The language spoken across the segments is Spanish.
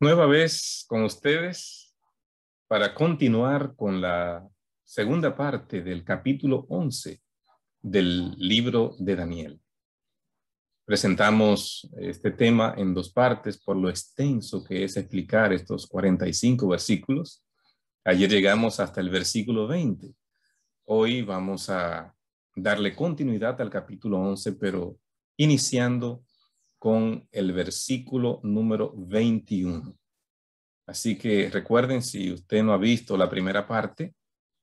nueva vez con ustedes para continuar con la segunda parte del capítulo 11 del libro de Daniel. Presentamos este tema en dos partes por lo extenso que es explicar estos 45 versículos. Ayer llegamos hasta el versículo 20. Hoy vamos a darle continuidad al capítulo 11, pero iniciando con el versículo número 21. Así que recuerden, si usted no ha visto la primera parte,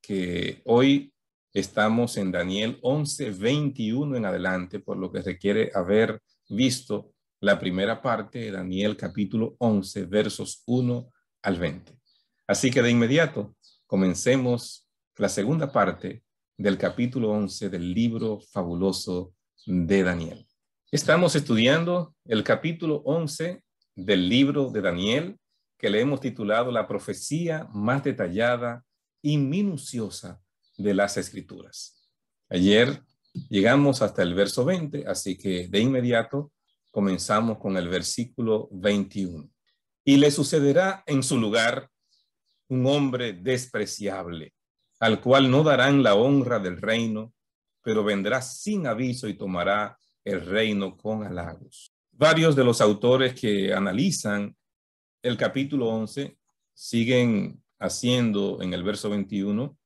que hoy estamos en Daniel 11, 21 en adelante, por lo que requiere haber visto la primera parte de Daniel capítulo 11, versos 1 al 20. Así que de inmediato comencemos la segunda parte del capítulo 11 del libro fabuloso de Daniel. Estamos estudiando el capítulo 11 del libro de Daniel, que le hemos titulado La profecía más detallada y minuciosa de las escrituras. Ayer llegamos hasta el verso 20, así que de inmediato comenzamos con el versículo 21. Y le sucederá en su lugar un hombre despreciable, al cual no darán la honra del reino, pero vendrá sin aviso y tomará el reino con halagos. Varios de los autores que analizan el capítulo 11 siguen haciendo en el verso 21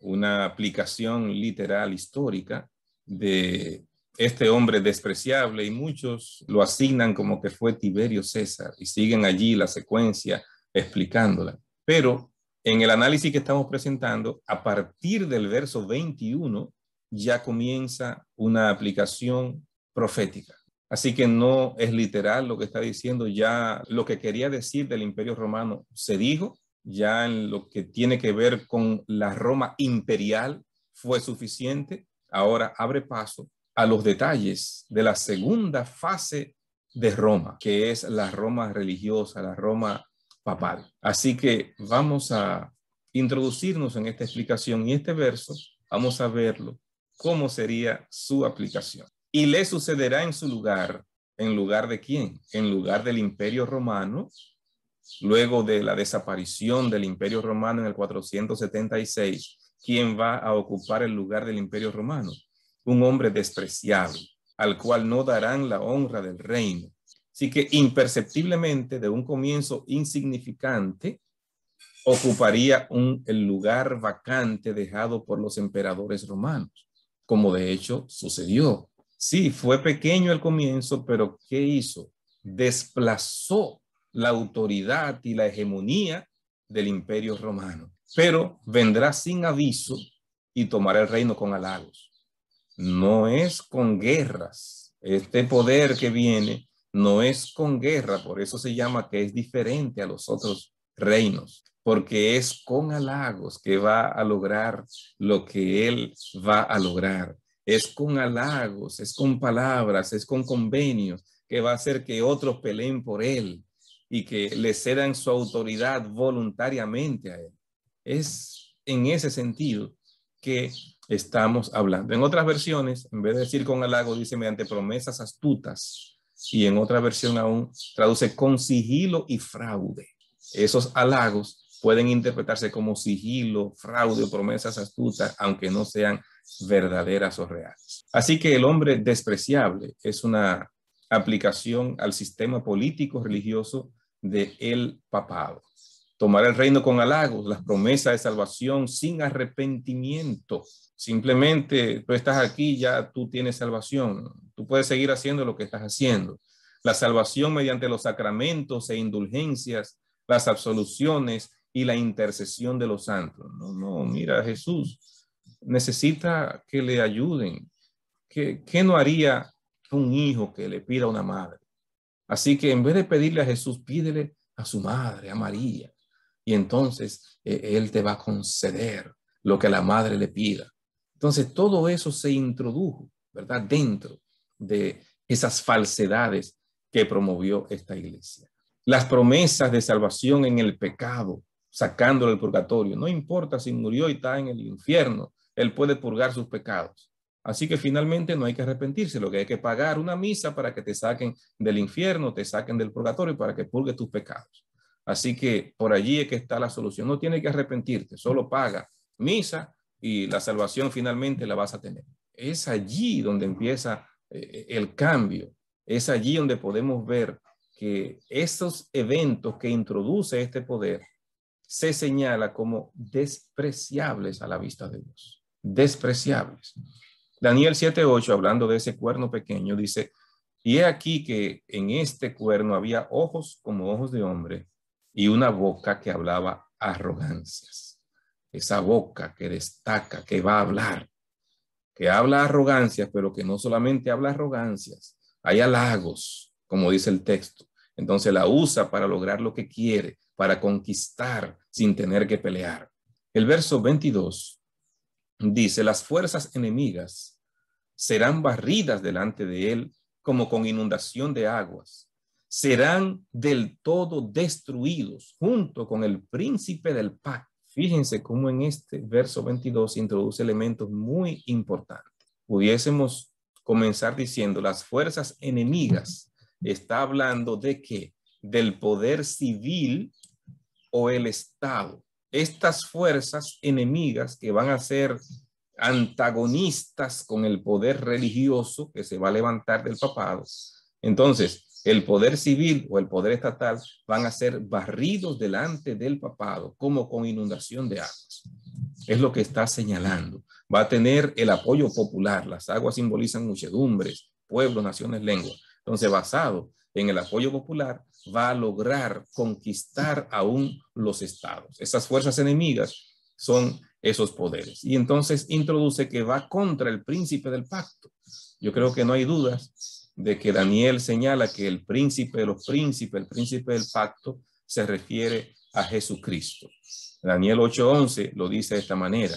una aplicación literal histórica de este hombre despreciable y muchos lo asignan como que fue Tiberio César y siguen allí la secuencia explicándola. Pero en el análisis que estamos presentando, a partir del verso 21, ya comienza una aplicación profética. Así que no es literal lo que está diciendo, ya lo que quería decir del imperio romano se dijo, ya en lo que tiene que ver con la Roma imperial fue suficiente, ahora abre paso a los detalles de la segunda fase de Roma, que es la Roma religiosa, la Roma papal. Así que vamos a introducirnos en esta explicación y este verso, vamos a verlo cómo sería su aplicación. Y le sucederá en su lugar, ¿en lugar de quién? En lugar del imperio romano, luego de la desaparición del imperio romano en el 476, ¿quién va a ocupar el lugar del imperio romano? Un hombre despreciable, al cual no darán la honra del reino. Así que imperceptiblemente, de un comienzo insignificante, ocuparía un, el lugar vacante dejado por los emperadores romanos como de hecho sucedió. Sí, fue pequeño al comienzo, pero ¿qué hizo? Desplazó la autoridad y la hegemonía del imperio romano, pero vendrá sin aviso y tomará el reino con halagos. No es con guerras. Este poder que viene no es con guerra, por eso se llama que es diferente a los otros reinos porque es con halagos que va a lograr lo que él va a lograr. Es con halagos, es con palabras, es con convenios que va a hacer que otros peleen por él y que le cedan su autoridad voluntariamente a él. Es en ese sentido que estamos hablando. En otras versiones, en vez de decir con halago, dice mediante promesas astutas. Y en otra versión aún traduce con sigilo y fraude. Esos halagos pueden interpretarse como sigilo, fraude o promesas astutas, aunque no sean verdaderas o reales. Así que el hombre despreciable es una aplicación al sistema político religioso de el papado. Tomar el reino con halagos, las promesas de salvación sin arrepentimiento. Simplemente tú estás aquí, ya tú tienes salvación. Tú puedes seguir haciendo lo que estás haciendo. La salvación mediante los sacramentos e indulgencias, las absoluciones, y la intercesión de los santos. No, no, mira, Jesús necesita que le ayuden. ¿Qué, qué no haría un hijo que le pida a una madre? Así que en vez de pedirle a Jesús, pídele a su madre, a María. Y entonces e, Él te va a conceder lo que la madre le pida. Entonces todo eso se introdujo, ¿verdad? Dentro de esas falsedades que promovió esta iglesia. Las promesas de salvación en el pecado sacándolo del purgatorio. No importa si murió y está en el infierno, él puede purgar sus pecados. Así que finalmente no hay que arrepentirse, lo que hay que pagar una misa para que te saquen del infierno, te saquen del purgatorio, para que purgue tus pecados. Así que por allí es que está la solución. No tiene que arrepentirte, solo paga misa y la salvación finalmente la vas a tener. Es allí donde empieza eh, el cambio. Es allí donde podemos ver que estos eventos que introduce este poder se señala como despreciables a la vista de Dios. Despreciables. Daniel 7:8, hablando de ese cuerno pequeño, dice, y he aquí que en este cuerno había ojos como ojos de hombre y una boca que hablaba arrogancias. Esa boca que destaca, que va a hablar, que habla arrogancias, pero que no solamente habla arrogancias, hay halagos, como dice el texto. Entonces la usa para lograr lo que quiere, para conquistar sin tener que pelear. El verso 22 dice, las fuerzas enemigas serán barridas delante de él como con inundación de aguas. Serán del todo destruidos junto con el príncipe del pacto. Fíjense cómo en este verso 22 introduce elementos muy importantes. Pudiésemos comenzar diciendo, las fuerzas enemigas está hablando de que Del poder civil o el Estado. Estas fuerzas enemigas que van a ser antagonistas con el poder religioso que se va a levantar del papado. Entonces, el poder civil o el poder estatal van a ser barridos delante del papado, como con inundación de aguas. Es lo que está señalando. Va a tener el apoyo popular. Las aguas simbolizan muchedumbres, pueblos, naciones, lenguas. Entonces, basado en el apoyo popular, va a lograr conquistar aún los estados. Esas fuerzas enemigas son esos poderes. Y entonces introduce que va contra el príncipe del pacto. Yo creo que no hay dudas de que Daniel señala que el príncipe de los príncipes, el príncipe del pacto, se refiere a Jesucristo. Daniel 8:11 lo dice de esta manera.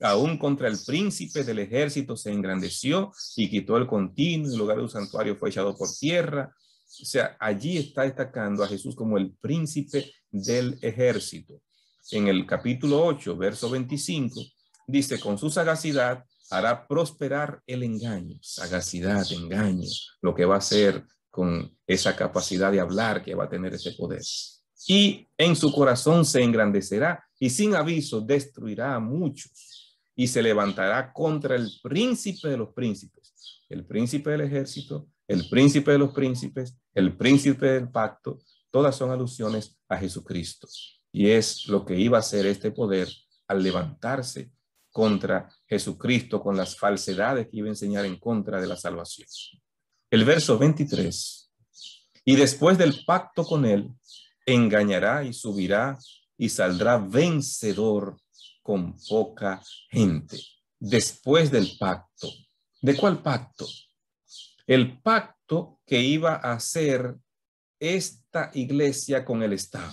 Aún contra el príncipe del ejército se engrandeció y quitó el continuo, el lugar de del santuario fue echado por tierra, o sea, allí está destacando a Jesús como el príncipe del ejército. En el capítulo 8, verso 25, dice, con su sagacidad hará prosperar el engaño, sagacidad, engaño, lo que va a hacer con esa capacidad de hablar que va a tener ese poder. Y en su corazón se engrandecerá y sin aviso destruirá a muchos y se levantará contra el príncipe de los príncipes. El príncipe del ejército el príncipe de los príncipes, el príncipe del pacto, todas son alusiones a Jesucristo. Y es lo que iba a hacer este poder al levantarse contra Jesucristo con las falsedades que iba a enseñar en contra de la salvación. El verso 23. Y después del pacto con él, engañará y subirá y saldrá vencedor con poca gente. Después del pacto. ¿De cuál pacto? el pacto que iba a hacer esta iglesia con el Estado.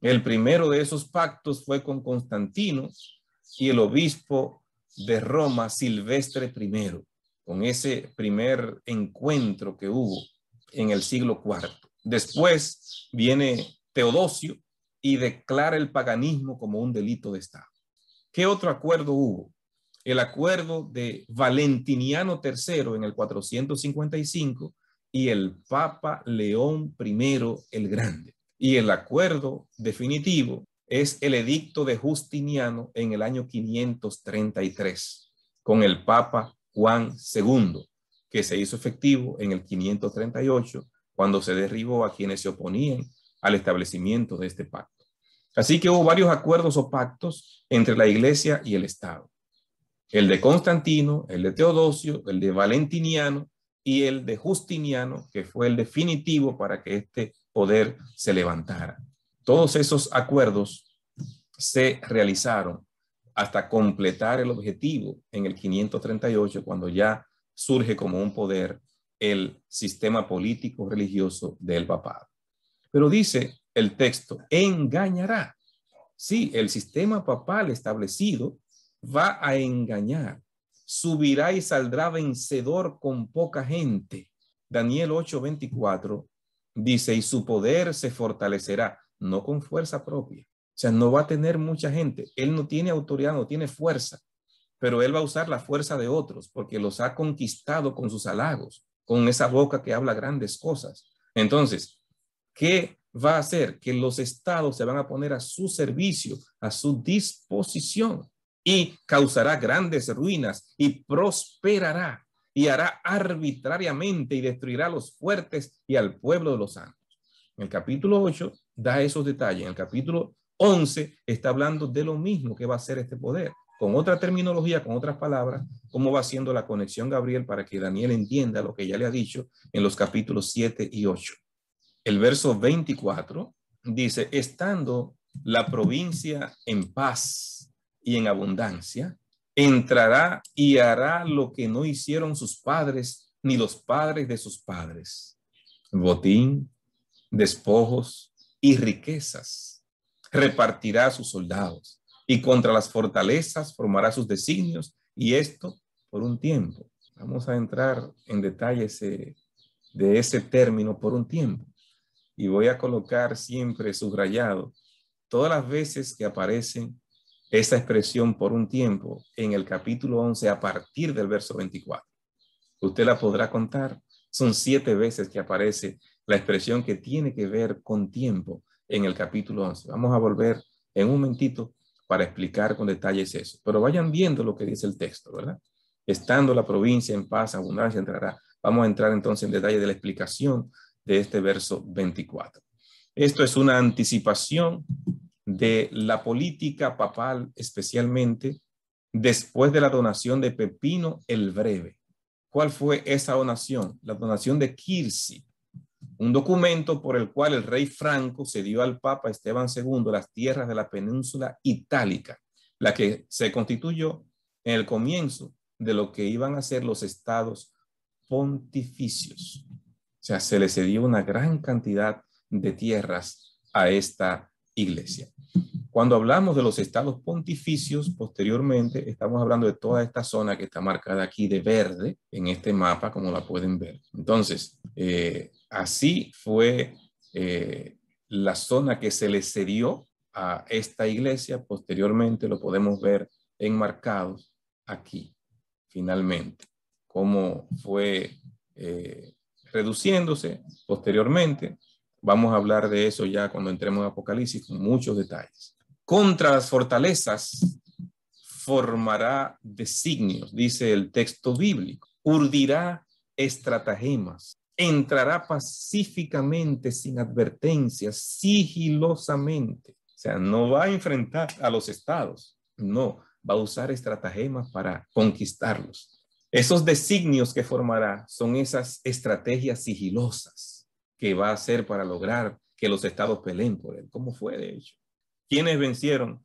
El primero de esos pactos fue con Constantino y el obispo de Roma, Silvestre I, con ese primer encuentro que hubo en el siglo IV. Después viene Teodosio y declara el paganismo como un delito de Estado. ¿Qué otro acuerdo hubo? el acuerdo de Valentiniano III en el 455 y el Papa León I el Grande. Y el acuerdo definitivo es el edicto de Justiniano en el año 533 con el Papa Juan II, que se hizo efectivo en el 538 cuando se derribó a quienes se oponían al establecimiento de este pacto. Así que hubo varios acuerdos o pactos entre la Iglesia y el Estado el de Constantino, el de Teodosio, el de Valentiniano y el de Justiniano, que fue el definitivo para que este poder se levantara. Todos esos acuerdos se realizaron hasta completar el objetivo en el 538, cuando ya surge como un poder el sistema político religioso del papado. Pero dice el texto, engañará. Sí, el sistema papal establecido va a engañar. Subirá y saldrá vencedor con poca gente. Daniel 8:24 dice, y su poder se fortalecerá, no con fuerza propia. O sea, no va a tener mucha gente. Él no tiene autoridad, no tiene fuerza, pero él va a usar la fuerza de otros porque los ha conquistado con sus halagos, con esa boca que habla grandes cosas. Entonces, ¿qué va a hacer? Que los estados se van a poner a su servicio, a su disposición y causará grandes ruinas y prosperará y hará arbitrariamente y destruirá a los fuertes y al pueblo de los santos. En el capítulo 8 da esos detalles. En el capítulo 11 está hablando de lo mismo que va a hacer este poder, con otra terminología, con otras palabras, cómo va haciendo la conexión Gabriel para que Daniel entienda lo que ya le ha dicho en los capítulos 7 y 8. El verso 24 dice, estando la provincia en paz y en abundancia, entrará y hará lo que no hicieron sus padres ni los padres de sus padres. Botín, despojos y riquezas repartirá a sus soldados y contra las fortalezas formará sus designios y esto por un tiempo. Vamos a entrar en detalles eh, de ese término por un tiempo y voy a colocar siempre subrayado todas las veces que aparecen esa expresión por un tiempo en el capítulo 11 a partir del verso 24. Usted la podrá contar. Son siete veces que aparece la expresión que tiene que ver con tiempo en el capítulo 11. Vamos a volver en un momentito para explicar con detalles eso. Pero vayan viendo lo que dice el texto, ¿verdad? Estando la provincia en paz, abundancia entrará. Vamos a entrar entonces en detalle de la explicación de este verso 24. Esto es una anticipación de la política papal, especialmente después de la donación de Pepino el Breve. ¿Cuál fue esa donación? La donación de Kirsi, un documento por el cual el rey Franco cedió al Papa Esteban II las tierras de la península itálica, la que se constituyó en el comienzo de lo que iban a ser los estados pontificios. O sea, se le cedió una gran cantidad de tierras a esta iglesia. Cuando hablamos de los estados pontificios, posteriormente estamos hablando de toda esta zona que está marcada aquí de verde en este mapa, como la pueden ver. Entonces, eh, así fue eh, la zona que se le cedió a esta iglesia. Posteriormente lo podemos ver enmarcado aquí, finalmente, como fue eh, reduciéndose posteriormente Vamos a hablar de eso ya cuando entremos en Apocalipsis con muchos detalles. Contra las fortalezas formará designios, dice el texto bíblico. Urdirá estratagemas. Entrará pacíficamente, sin advertencias, sigilosamente. O sea, no va a enfrentar a los estados. No, va a usar estratagemas para conquistarlos. Esos designios que formará son esas estrategias sigilosas que va a hacer para lograr que los estados peleen por él. ¿Cómo fue, de hecho? ¿Quiénes vencieron?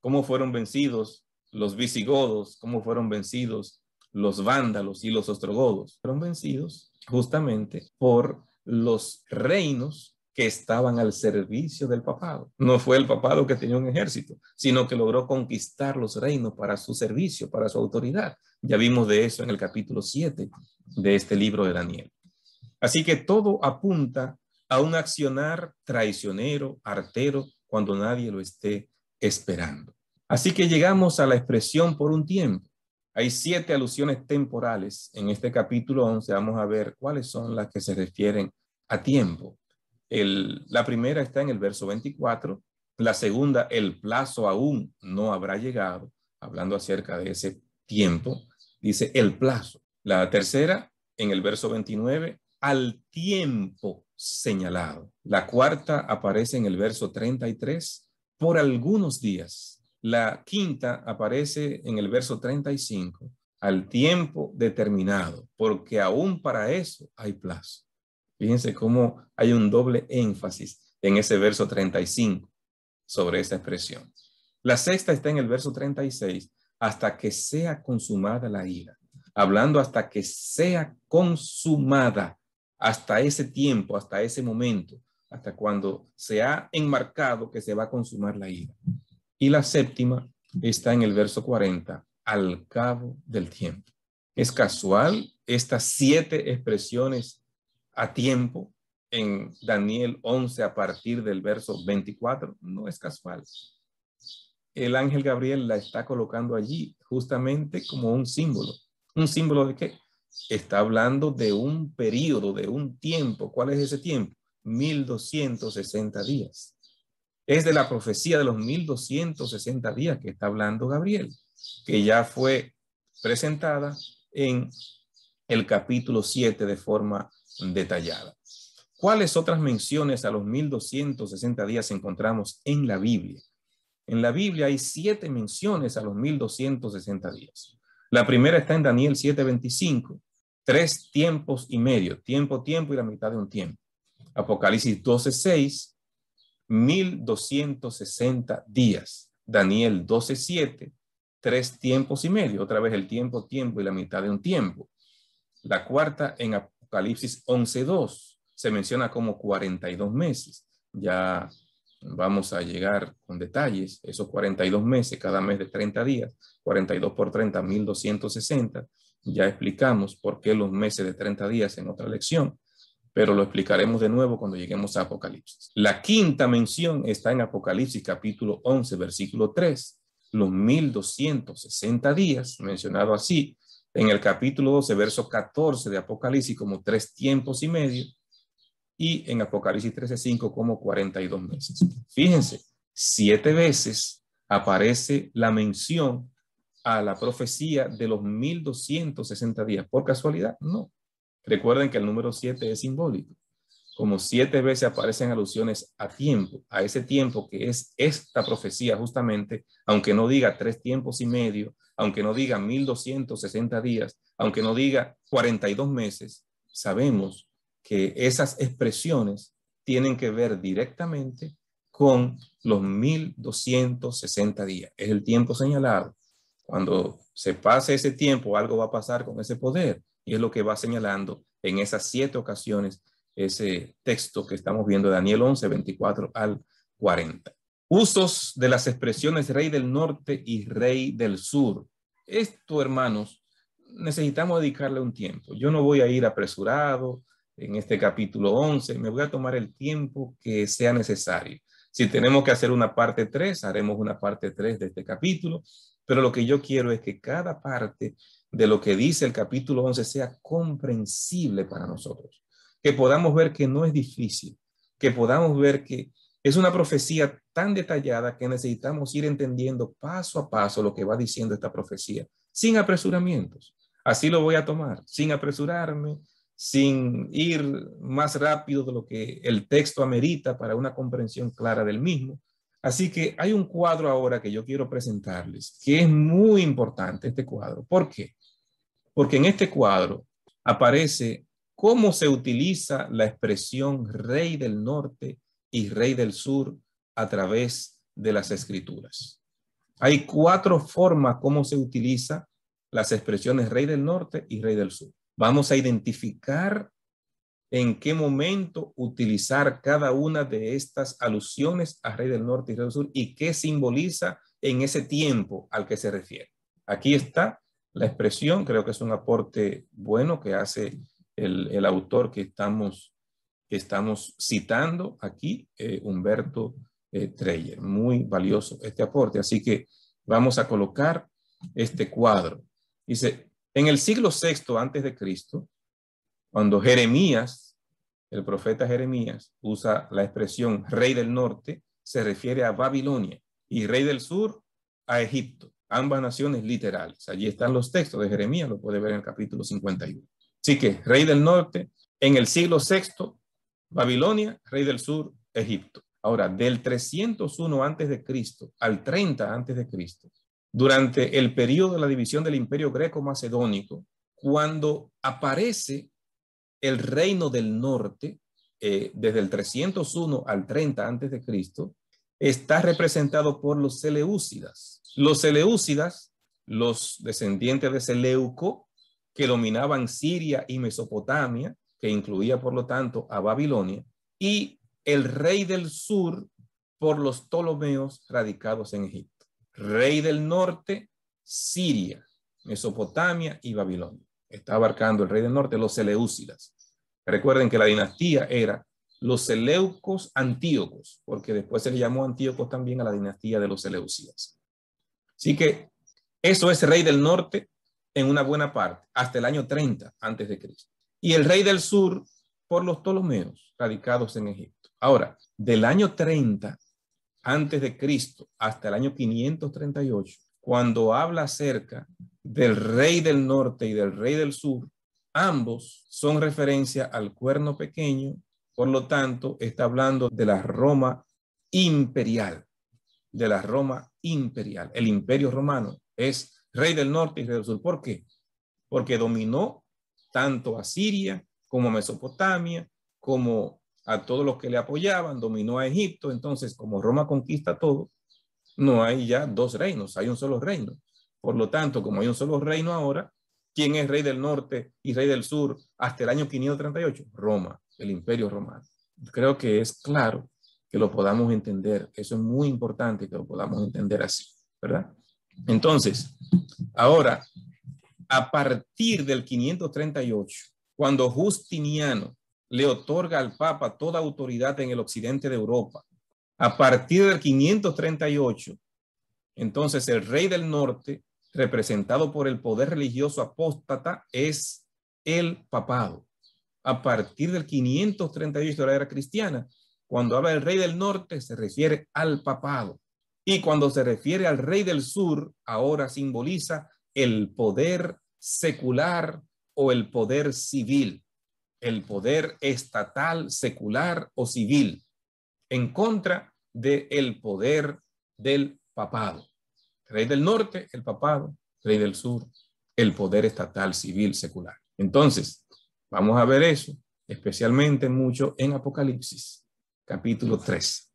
¿Cómo fueron vencidos los visigodos? ¿Cómo fueron vencidos los vándalos y los ostrogodos? Fueron vencidos justamente por los reinos que estaban al servicio del papado. No fue el papado que tenía un ejército, sino que logró conquistar los reinos para su servicio, para su autoridad. Ya vimos de eso en el capítulo 7 de este libro de Daniel. Así que todo apunta a un accionar traicionero, artero, cuando nadie lo esté esperando. Así que llegamos a la expresión por un tiempo. Hay siete alusiones temporales. En este capítulo 11 vamos a ver cuáles son las que se refieren a tiempo. El, la primera está en el verso 24, la segunda, el plazo aún no habrá llegado, hablando acerca de ese tiempo, dice el plazo. La tercera, en el verso 29, al tiempo señalado. La cuarta aparece en el verso 33 por algunos días. La quinta aparece en el verso 35 al tiempo determinado, porque aún para eso hay plazo. Fíjense cómo hay un doble énfasis en ese verso 35 sobre esa expresión. La sexta está en el verso 36, hasta que sea consumada la ira, hablando hasta que sea consumada hasta ese tiempo, hasta ese momento, hasta cuando se ha enmarcado que se va a consumar la ira. Y la séptima está en el verso 40, al cabo del tiempo. ¿Es casual estas siete expresiones a tiempo en Daniel 11 a partir del verso 24? No es casual. El ángel Gabriel la está colocando allí justamente como un símbolo. ¿Un símbolo de qué? está hablando de un periodo, de un tiempo. ¿Cuál es ese tiempo? 1260 días. Es de la profecía de los 1260 días que está hablando Gabriel, que ya fue presentada en el capítulo 7 de forma detallada. ¿Cuáles otras menciones a los 1260 días encontramos en la Biblia? En la Biblia hay siete menciones a los 1260 días. La primera está en Daniel 7:25, tres tiempos y medio, tiempo, tiempo y la mitad de un tiempo. Apocalipsis 12:6, 1260 días. Daniel 12:7, tres tiempos y medio, otra vez el tiempo, tiempo y la mitad de un tiempo. La cuarta en Apocalipsis 11:2 se menciona como 42 meses. Ya vamos a llegar con detalles, esos 42 meses, cada mes de 30 días, 42 por 30, 1260. Ya explicamos por qué los meses de 30 días en otra lección, pero lo explicaremos de nuevo cuando lleguemos a Apocalipsis. La quinta mención está en Apocalipsis capítulo 11, versículo 3, los 1260 días, mencionado así, en el capítulo 12, verso 14 de Apocalipsis como tres tiempos y medio, y en Apocalipsis 13:5 como 42 meses. Fíjense, siete veces aparece la mención a la profecía de los 1260 días. ¿Por casualidad? No. Recuerden que el número 7 es simbólico. Como siete veces aparecen alusiones a tiempo, a ese tiempo que es esta profecía justamente, aunque no diga tres tiempos y medio, aunque no diga 1260 días, aunque no diga 42 meses, sabemos que esas expresiones tienen que ver directamente con los 1260 días. Es el tiempo señalado. Cuando se pase ese tiempo, algo va a pasar con ese poder. Y es lo que va señalando en esas siete ocasiones ese texto que estamos viendo Daniel 11, 24 al 40. Usos de las expresiones rey del norte y rey del sur. Esto, hermanos, necesitamos dedicarle un tiempo. Yo no voy a ir apresurado, en este capítulo 11. Me voy a tomar el tiempo que sea necesario. Si tenemos que hacer una parte 3, haremos una parte 3 de este capítulo, pero lo que yo quiero es que cada parte de lo que dice el capítulo 11 sea comprensible para nosotros, que podamos ver que no es difícil, que podamos ver que es una profecía tan detallada que necesitamos ir entendiendo paso a paso lo que va diciendo esta profecía, sin apresuramientos. Así lo voy a tomar, sin apresurarme, sin ir más rápido de lo que el texto amerita para una comprensión clara del mismo. Así que hay un cuadro ahora que yo quiero presentarles, que es muy importante este cuadro. ¿Por qué? Porque en este cuadro aparece cómo se utiliza la expresión rey del norte y rey del sur a través de las escrituras. Hay cuatro formas cómo se utiliza las expresiones rey del norte y rey del sur. Vamos a identificar en qué momento utilizar cada una de estas alusiones a Rey del Norte y Rey del Sur y qué simboliza en ese tiempo al que se refiere. Aquí está la expresión, creo que es un aporte bueno que hace el, autor que estamos, estamos citando aquí, eh, Humberto eh, Treyer. Muy valioso este aporte, así que vamos a colocar este cuadro. Dice, en el siglo VI antes de Cristo, cuando Jeremías, el profeta Jeremías, usa la expresión rey del norte, se refiere a Babilonia y rey del sur a Egipto, ambas naciones literales. Allí están los textos de Jeremías, lo puede ver en el capítulo 51. Así que rey del norte, en el siglo VI, Babilonia, rey del sur, Egipto. Ahora, del 301 antes de Cristo al 30 antes de Cristo, durante el periodo de la división del imperio greco-macedónico, cuando aparece el reino del norte, eh, desde el 301 al 30 antes de Cristo, está representado por los Seleucidas. Los Seleúcidas, los descendientes de Seleuco, que dominaban Siria y Mesopotamia, que incluía por lo tanto a Babilonia, y el rey del sur por los Ptolomeos radicados en Egipto rey del norte, Siria, Mesopotamia y Babilonia. Está abarcando el rey del norte, los Seleucidas. Recuerden que la dinastía era los Seleucos Antíocos, porque después se le llamó Antíocos también a la dinastía de los Seleucidas. Así que eso es rey del norte en una buena parte, hasta el año 30 antes de Cristo. Y el rey del sur por los Ptolomeos, radicados en Egipto. Ahora, del año 30 antes de Cristo hasta el año 538, cuando habla acerca del rey del norte y del rey del sur, ambos son referencia al cuerno pequeño, por lo tanto está hablando de la Roma imperial, de la Roma imperial. El imperio romano es rey del norte y rey del sur. ¿Por qué? Porque dominó tanto a Siria como Mesopotamia, como a todos los que le apoyaban, dominó a Egipto, entonces como Roma conquista todo, no hay ya dos reinos, hay un solo reino. Por lo tanto, como hay un solo reino ahora, ¿quién es rey del norte y rey del sur hasta el año 538? Roma, el imperio romano. Creo que es claro que lo podamos entender, eso es muy importante que lo podamos entender así, ¿verdad? Entonces, ahora, a partir del 538, cuando Justiniano le otorga al Papa toda autoridad en el occidente de Europa. A partir del 538, entonces el rey del norte, representado por el poder religioso apóstata, es el papado. A partir del 538 de la era cristiana, cuando habla del rey del norte, se refiere al papado. Y cuando se refiere al rey del sur, ahora simboliza el poder secular o el poder civil el poder estatal, secular o civil, en contra del el poder del papado. Rey del norte, el papado, rey del sur, el poder estatal, civil, secular. Entonces, vamos a ver eso, especialmente mucho en Apocalipsis, capítulo 3.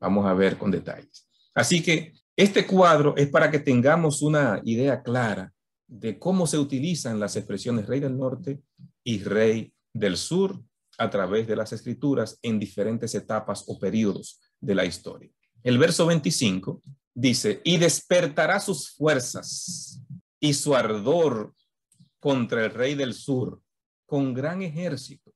Vamos a ver con detalles. Así que este cuadro es para que tengamos una idea clara de cómo se utilizan las expresiones rey del norte y rey del sur a través de las escrituras en diferentes etapas o periodos de la historia. El verso 25 dice, y despertará sus fuerzas y su ardor contra el rey del sur con gran ejército.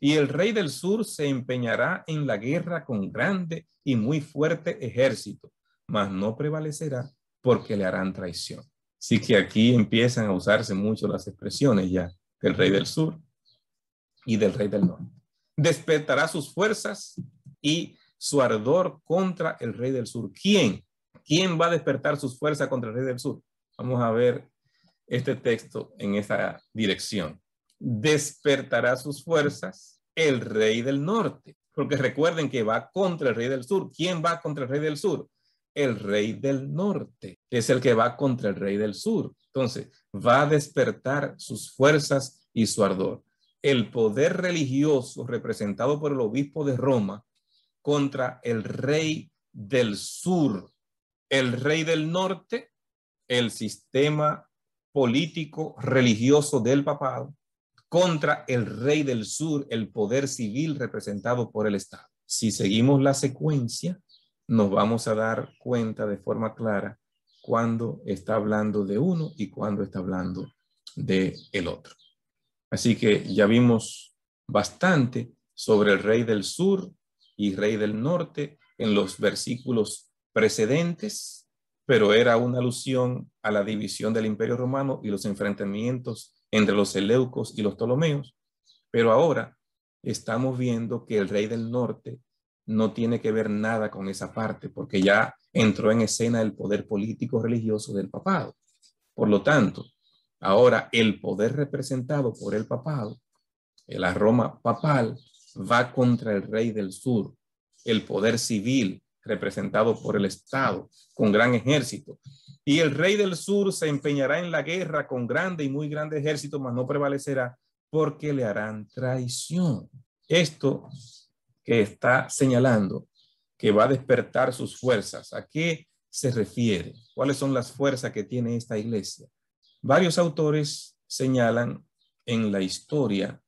Y el rey del sur se empeñará en la guerra con grande y muy fuerte ejército, mas no prevalecerá porque le harán traición. Así que aquí empiezan a usarse mucho las expresiones ya del rey del sur, y del rey del norte. Despertará sus fuerzas y su ardor contra el rey del sur. ¿Quién? ¿Quién va a despertar sus fuerzas contra el rey del sur? Vamos a ver este texto en esa dirección. Despertará sus fuerzas el rey del norte, porque recuerden que va contra el rey del sur. ¿Quién va contra el rey del sur? El rey del norte es el que va contra el rey del sur. Entonces, va a despertar sus fuerzas y su ardor el poder religioso representado por el obispo de Roma contra el rey del sur, el rey del norte, el sistema político religioso del papado, contra el rey del sur, el poder civil representado por el Estado. Si seguimos la secuencia, nos vamos a dar cuenta de forma clara cuando está hablando de uno y cuando está hablando de el otro. Así que ya vimos bastante sobre el rey del sur y rey del norte en los versículos precedentes, pero era una alusión a la división del imperio romano y los enfrentamientos entre los eleucos y los Ptolomeos. Pero ahora estamos viendo que el rey del norte no tiene que ver nada con esa parte, porque ya entró en escena el poder político religioso del papado. Por lo tanto, Ahora, el poder representado por el papado, la Roma papal, va contra el rey del sur. El poder civil, representado por el Estado, con gran ejército. Y el rey del sur se empeñará en la guerra con grande y muy grande ejército, mas no prevalecerá porque le harán traición. Esto que está señalando que va a despertar sus fuerzas. ¿A qué se refiere? ¿Cuáles son las fuerzas que tiene esta iglesia? Varios autores señalan en la historia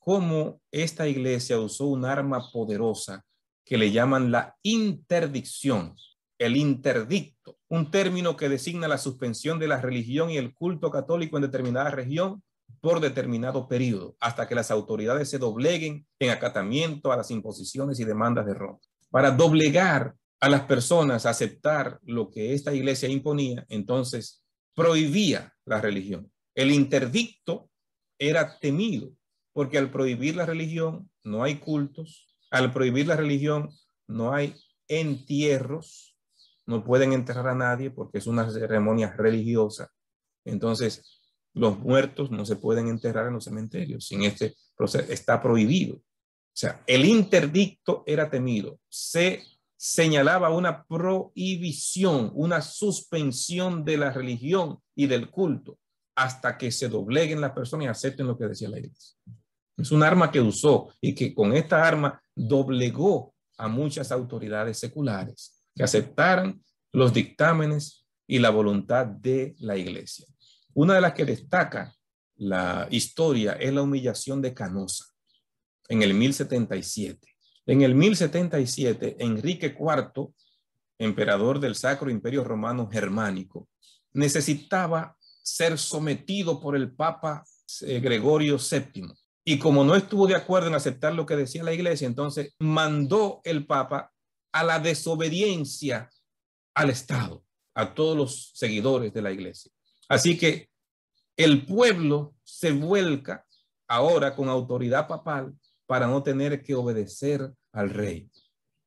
cómo esta iglesia usó un arma poderosa que le llaman la interdicción, el interdicto, un término que designa la suspensión de la religión y el culto católico en determinada región por determinado periodo, hasta que las autoridades se dobleguen en acatamiento a las imposiciones y demandas de Roma. Para doblegar a las personas a aceptar lo que esta iglesia imponía, entonces prohibía la religión. El interdicto era temido, porque al prohibir la religión no hay cultos, al prohibir la religión no hay entierros, no pueden enterrar a nadie porque es una ceremonia religiosa. Entonces, los muertos no se pueden enterrar en los cementerios, sin este proceso está prohibido. O sea, el interdicto era temido, se señalaba una prohibición, una suspensión de la religión y del culto hasta que se dobleguen las personas y acepten lo que decía la iglesia. Es un arma que usó y que con esta arma doblegó a muchas autoridades seculares que aceptaran los dictámenes y la voluntad de la iglesia. Una de las que destaca la historia es la humillación de Canosa en el 1077. En el 1077, Enrique IV, emperador del Sacro Imperio Romano Germánico, necesitaba ser sometido por el Papa eh, Gregorio VII. Y como no estuvo de acuerdo en aceptar lo que decía la iglesia, entonces mandó el Papa a la desobediencia al Estado, a todos los seguidores de la iglesia. Así que el pueblo se vuelca ahora con autoridad papal para no tener que obedecer al rey.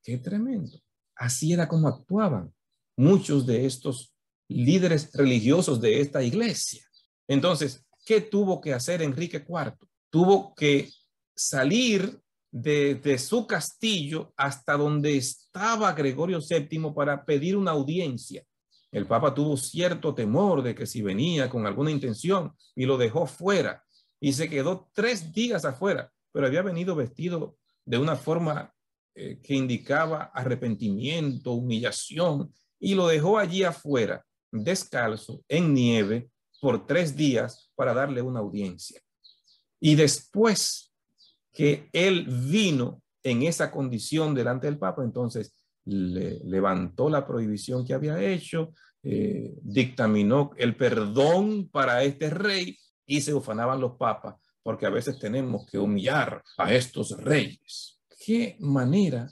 Qué tremendo. Así era como actuaban muchos de estos líderes religiosos de esta iglesia. Entonces, ¿qué tuvo que hacer Enrique IV? Tuvo que salir de, su castillo hasta donde estaba Gregorio VII para pedir una audiencia. El Papa tuvo cierto temor de que si venía con alguna intención y lo dejó fuera y se quedó tres días afuera, pero había venido vestido de una forma eh, que indicaba arrepentimiento, humillación, y lo dejó allí afuera, descalzo, en nieve, por tres días para darle una audiencia. Y después que él vino en esa condición delante del Papa, entonces le levantó la prohibición que había hecho, eh, dictaminó el perdón para este rey y se ufanaban los papas porque a veces tenemos que humillar a estos reyes. ¿Qué manera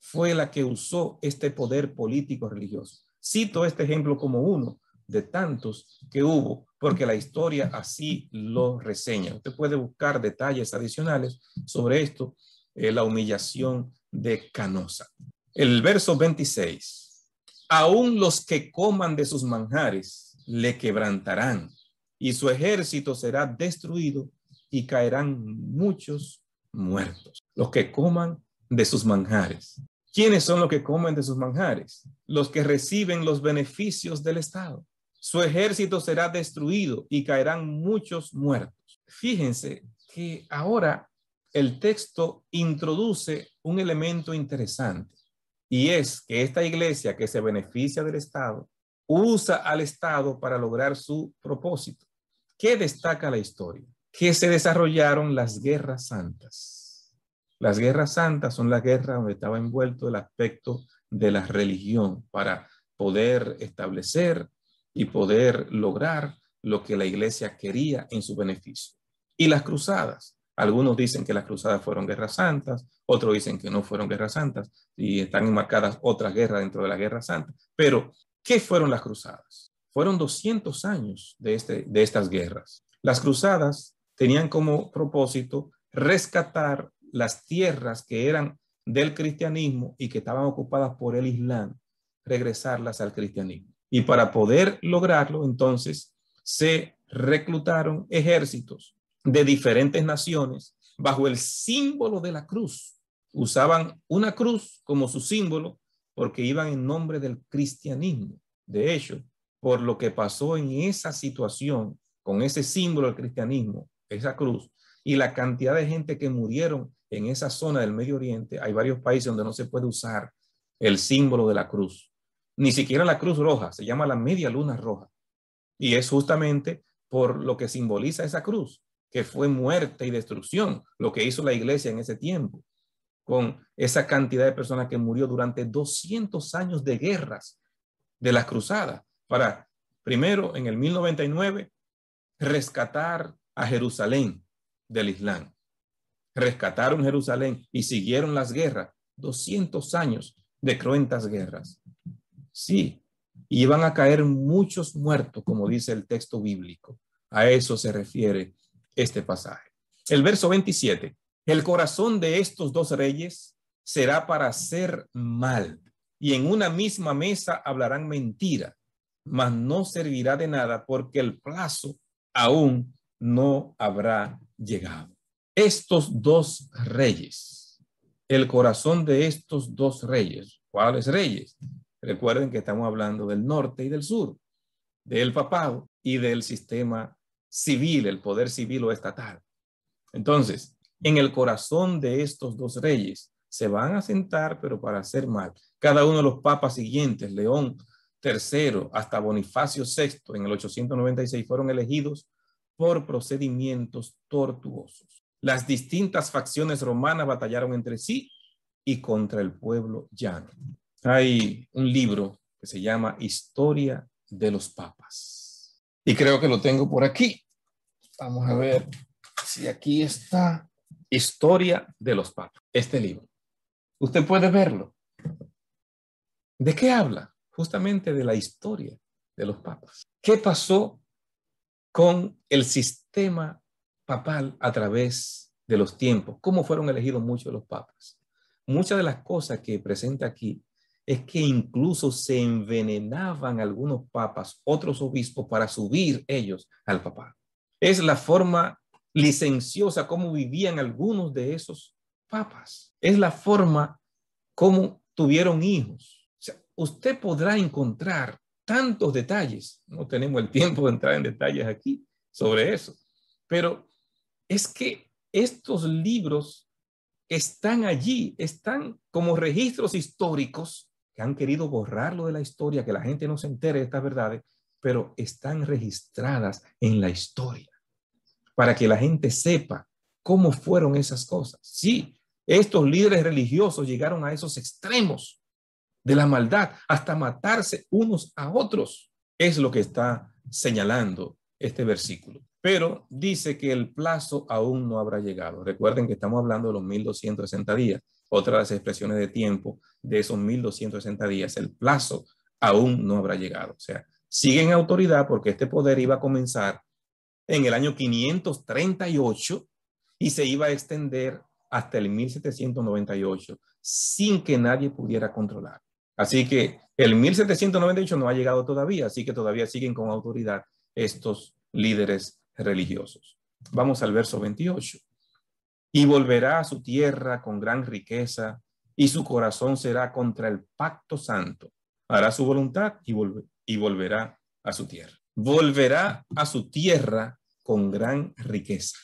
fue la que usó este poder político religioso? Cito este ejemplo como uno de tantos que hubo, porque la historia así lo reseña. Usted puede buscar detalles adicionales sobre esto, eh, la humillación de Canosa. El verso 26, aún los que coman de sus manjares le quebrantarán y su ejército será destruido y caerán muchos muertos, los que coman de sus manjares. ¿Quiénes son los que comen de sus manjares? Los que reciben los beneficios del Estado. Su ejército será destruido y caerán muchos muertos. Fíjense que ahora el texto introduce un elemento interesante y es que esta iglesia que se beneficia del Estado usa al Estado para lograr su propósito. ¿Qué destaca la historia? que se desarrollaron las guerras santas. Las guerras santas son las guerras donde estaba envuelto el aspecto de la religión para poder establecer y poder lograr lo que la iglesia quería en su beneficio. Y las cruzadas. Algunos dicen que las cruzadas fueron guerras santas, otros dicen que no fueron guerras santas y están enmarcadas otras guerras dentro de la guerra santa. Pero, ¿qué fueron las cruzadas? Fueron 200 años de, este, de estas guerras. Las cruzadas tenían como propósito rescatar las tierras que eran del cristianismo y que estaban ocupadas por el Islam, regresarlas al cristianismo. Y para poder lograrlo, entonces, se reclutaron ejércitos de diferentes naciones bajo el símbolo de la cruz. Usaban una cruz como su símbolo porque iban en nombre del cristianismo. De hecho, por lo que pasó en esa situación con ese símbolo del cristianismo, esa cruz, y la cantidad de gente que murieron en esa zona del Medio Oriente, hay varios países donde no se puede usar el símbolo de la cruz. Ni siquiera la cruz roja, se llama la media luna roja. Y es justamente por lo que simboliza esa cruz, que fue muerte y destrucción, lo que hizo la iglesia en ese tiempo, con esa cantidad de personas que murió durante 200 años de guerras de las cruzadas, para primero en el 1099 rescatar a Jerusalén del Islam. Rescataron Jerusalén y siguieron las guerras, 200 años de cruentas guerras. Sí, iban a caer muchos muertos, como dice el texto bíblico. A eso se refiere este pasaje. El verso 27, el corazón de estos dos reyes será para hacer mal, y en una misma mesa hablarán mentira, mas no servirá de nada porque el plazo aún no habrá llegado. Estos dos reyes, el corazón de estos dos reyes, ¿cuáles reyes? Recuerden que estamos hablando del norte y del sur, del papado y del sistema civil, el poder civil o estatal. Entonces, en el corazón de estos dos reyes se van a sentar, pero para hacer mal. Cada uno de los papas siguientes, León III hasta Bonifacio VI en el 896, fueron elegidos por procedimientos tortuosos. Las distintas facciones romanas batallaron entre sí y contra el pueblo llano. Hay un libro que se llama Historia de los Papas. Y creo que lo tengo por aquí. Vamos a ver si aquí está Historia de los Papas, este libro. Usted puede verlo. ¿De qué habla? Justamente de la historia de los papas. ¿Qué pasó con el sistema papal a través de los tiempos, cómo fueron elegidos muchos de los papas. Muchas de las cosas que presenta aquí es que incluso se envenenaban algunos papas, otros obispos, para subir ellos al papá. Es la forma licenciosa como vivían algunos de esos papas. Es la forma como tuvieron hijos. O sea, usted podrá encontrar tantos detalles, no tenemos el tiempo de entrar en detalles aquí sobre eso, pero es que estos libros están allí están como registros históricos que han querido borrarlo de la historia, que la gente no se entere de estas verdades, pero están registradas en la historia para que la gente sepa cómo fueron esas cosas. Sí, estos líderes religiosos llegaron a esos extremos de la maldad, hasta matarse unos a otros. Es lo que está señalando este versículo. Pero dice que el plazo aún no habrá llegado. Recuerden que estamos hablando de los 1260 días. Otra de las expresiones de tiempo de esos 1260 días, el plazo aún no habrá llegado. O sea, sigue en autoridad porque este poder iba a comenzar en el año 538 y se iba a extender hasta el 1798 sin que nadie pudiera controlar. Así que el 1798 no ha llegado todavía, así que todavía siguen con autoridad estos líderes religiosos. Vamos al verso 28. Y volverá a su tierra con gran riqueza, y su corazón será contra el pacto santo. Hará su voluntad y, volverá a su tierra. Volverá a su tierra con gran riqueza.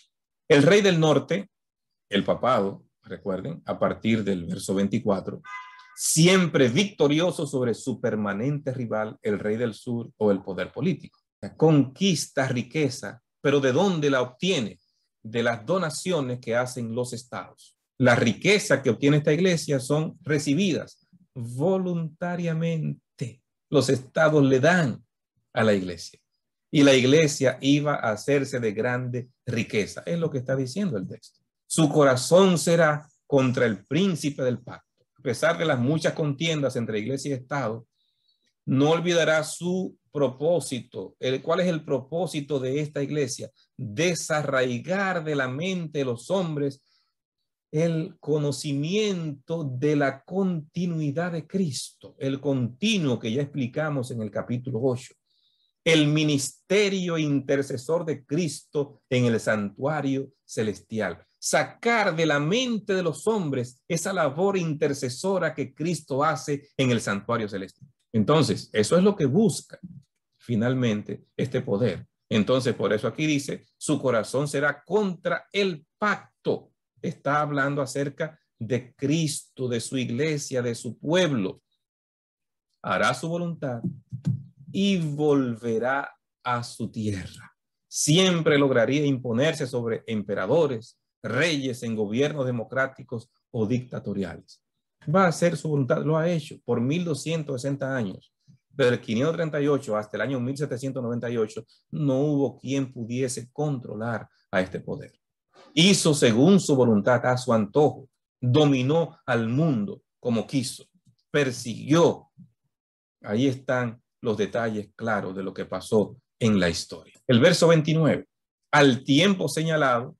El rey del norte, el papado, recuerden, a partir del verso 24, siempre victorioso sobre su permanente rival, el rey del sur o el poder político. Conquista riqueza, pero ¿de dónde la obtiene? De las donaciones que hacen los estados. La riqueza que obtiene esta iglesia son recibidas voluntariamente. Los estados le dan a la iglesia. Y la iglesia iba a hacerse de grande riqueza. Es lo que está diciendo el texto. Su corazón será contra el príncipe del pacto a pesar de las muchas contiendas entre iglesia y Estado, no olvidará su propósito. El, ¿Cuál es el propósito de esta iglesia? Desarraigar de la mente de los hombres el conocimiento de la continuidad de Cristo, el continuo que ya explicamos en el capítulo 8, el ministerio intercesor de Cristo en el santuario celestial sacar de la mente de los hombres esa labor intercesora que Cristo hace en el santuario celeste. Entonces, eso es lo que busca finalmente este poder. Entonces, por eso aquí dice, su corazón será contra el pacto. Está hablando acerca de Cristo, de su iglesia, de su pueblo. Hará su voluntad y volverá a su tierra. Siempre lograría imponerse sobre emperadores, reyes en gobiernos democráticos o dictatoriales. Va a ser su voluntad, lo ha hecho por 1260 años. Desde el 538 hasta el año 1798 no hubo quien pudiese controlar a este poder. Hizo según su voluntad, a su antojo, dominó al mundo como quiso, persiguió. Ahí están los detalles claros de lo que pasó en la historia. El verso 29, al tiempo señalado,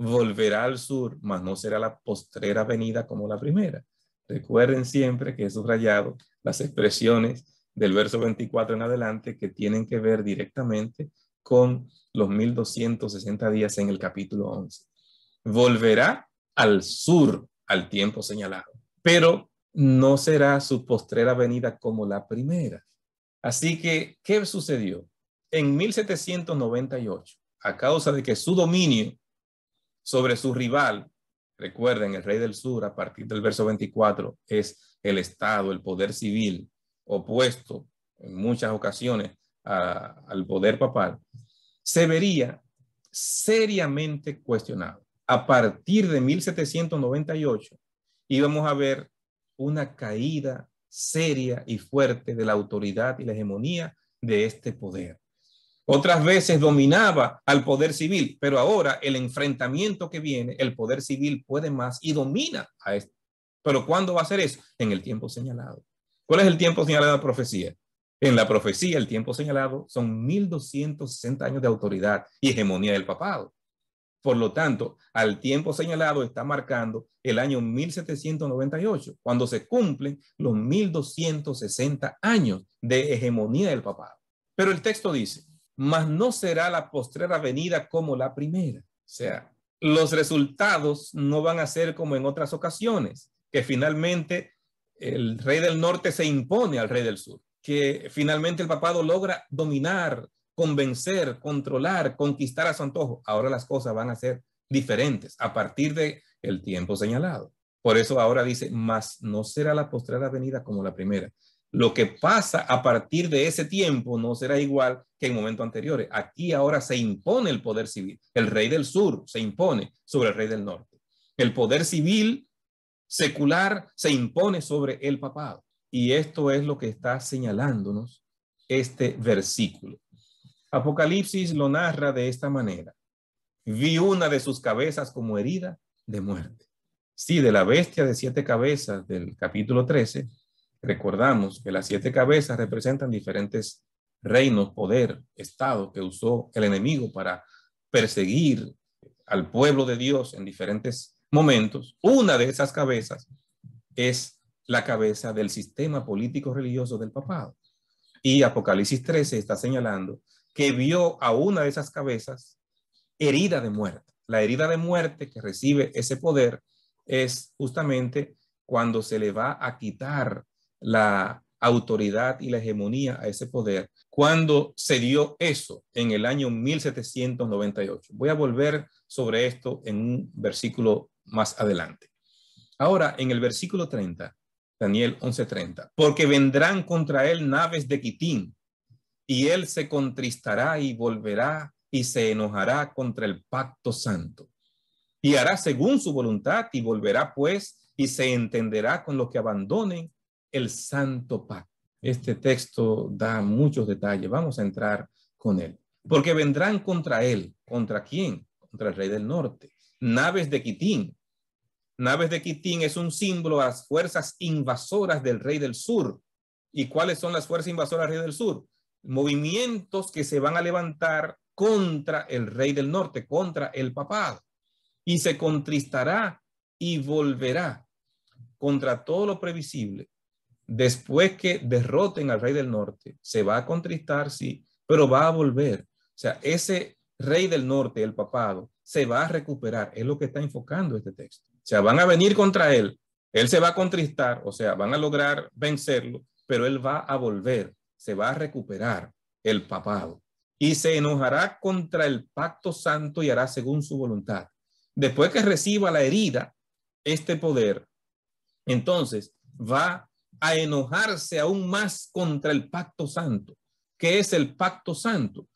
volverá al sur, mas no será la postrera venida como la primera. Recuerden siempre que he subrayado las expresiones del verso 24 en adelante que tienen que ver directamente con los 1260 días en el capítulo 11. Volverá al sur al tiempo señalado, pero no será su postrera venida como la primera. Así que, ¿qué sucedió? En 1798, a causa de que su dominio sobre su rival. Recuerden, el rey del sur, a partir del verso 24, es el Estado, el poder civil, opuesto en muchas ocasiones al poder papal, se vería seriamente cuestionado. A partir de 1798 íbamos a ver una caída seria y fuerte de la autoridad y la hegemonía de este poder. Otras veces dominaba al poder civil, pero ahora el enfrentamiento que viene, el poder civil puede más y domina a esto. Pero ¿cuándo va a ser eso? En el tiempo señalado. ¿Cuál es el tiempo señalado en la profecía? En la profecía, el tiempo señalado son 1260 años de autoridad y hegemonía del papado. Por lo tanto, al tiempo señalado está marcando el año 1798, cuando se cumplen los 1260 años de hegemonía del papado. Pero el texto dice, mas no será la postrera venida como la primera. O sea, los resultados no van a ser como en otras ocasiones, que finalmente el rey del norte se impone al rey del sur, que finalmente el papado logra dominar, convencer, controlar, conquistar a su antojo. Ahora las cosas van a ser diferentes a partir del el tiempo señalado. Por eso ahora dice, mas no será la postrera venida como la primera, lo que pasa a partir de ese tiempo no será igual que en momentos anteriores. Aquí ahora se impone el poder civil. El rey del sur se impone sobre el rey del norte. El poder civil secular se impone sobre el papado. Y esto es lo que está señalándonos este versículo. Apocalipsis lo narra de esta manera. Vi una de sus cabezas como herida de muerte. Sí, de la bestia de siete cabezas del capítulo 13, Recordamos que las siete cabezas representan diferentes reinos, poder, estado que usó el enemigo para perseguir al pueblo de Dios en diferentes momentos. Una de esas cabezas es la cabeza del sistema político religioso del papado. Y Apocalipsis 13 está señalando que vio a una de esas cabezas herida de muerte. La herida de muerte que recibe ese poder es justamente cuando se le va a quitar la autoridad y la hegemonía a ese poder cuando se dio eso en el año 1798. Voy a volver sobre esto en un versículo más adelante. Ahora, en el versículo 30, Daniel 11:30, porque vendrán contra él naves de Quitín, y él se contristará y volverá y se enojará contra el pacto santo, y hará según su voluntad y volverá pues y se entenderá con los que abandonen el santo pacto. Este texto da muchos detalles. Vamos a entrar con él. Porque vendrán contra él. ¿Contra quién? Contra el rey del norte. Naves de Quitín. Naves de Quitín es un símbolo a las fuerzas invasoras del rey del sur. ¿Y cuáles son las fuerzas invasoras del rey del sur? Movimientos que se van a levantar contra el rey del norte, contra el papado. Y se contristará y volverá contra todo lo previsible después que derroten al rey del norte, se va a contristar, sí, pero va a volver. O sea, ese rey del norte, el papado, se va a recuperar. Es lo que está enfocando este texto. O sea, van a venir contra él, él se va a contristar, o sea, van a lograr vencerlo, pero él va a volver, se va a recuperar el papado y se enojará contra el pacto santo y hará según su voluntad. Después que reciba la herida, este poder, entonces va a enojarse aún más contra el pacto santo. que es el pacto santo?